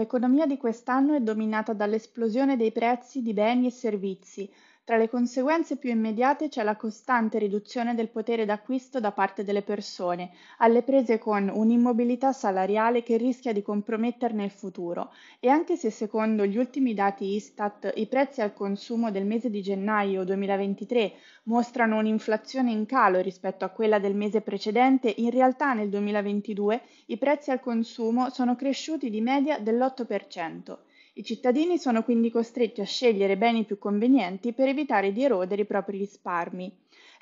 L'economia di quest'anno è dominata dall'esplosione dei prezzi di beni e servizi. Tra le conseguenze più immediate c'è la costante riduzione del potere d'acquisto da parte delle persone, alle prese con un'immobilità salariale che rischia di comprometterne il futuro e anche se secondo gli ultimi dati Istat i prezzi al consumo del mese di gennaio 2023 mostrano un'inflazione in calo rispetto a quella del mese precedente, in realtà nel 2022 i prezzi al consumo sono cresciuti di media dell'8%. I cittadini sono quindi costretti a scegliere beni più convenienti per evitare di erodere i propri risparmi.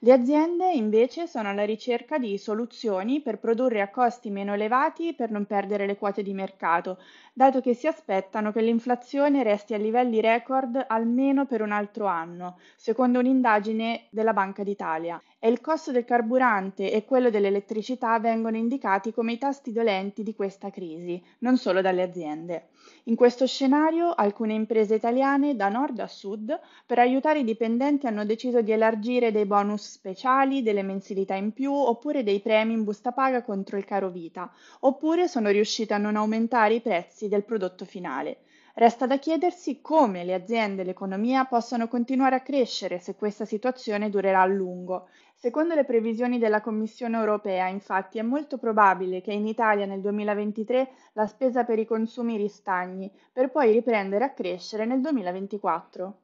Le aziende invece sono alla ricerca di soluzioni per produrre a costi meno elevati per non perdere le quote di mercato, dato che si aspettano che l'inflazione resti a livelli record almeno per un altro anno, secondo un'indagine della Banca d'Italia e il costo del carburante e quello dell'elettricità vengono indicati come i tasti dolenti di questa crisi, non solo dalle aziende. In questo scenario alcune imprese italiane, da nord a sud, per aiutare i dipendenti hanno deciso di elargire dei bonus speciali, delle mensilità in più oppure dei premi in busta paga contro il caro vita, oppure sono riuscite a non aumentare i prezzi del prodotto finale. Resta da chiedersi come le aziende e l'economia possano continuare a crescere se questa situazione durerà a lungo. Secondo le previsioni della Commissione europea, infatti, è molto probabile che in Italia nel 2023 la spesa per i consumi ristagni, per poi riprendere a crescere nel 2024.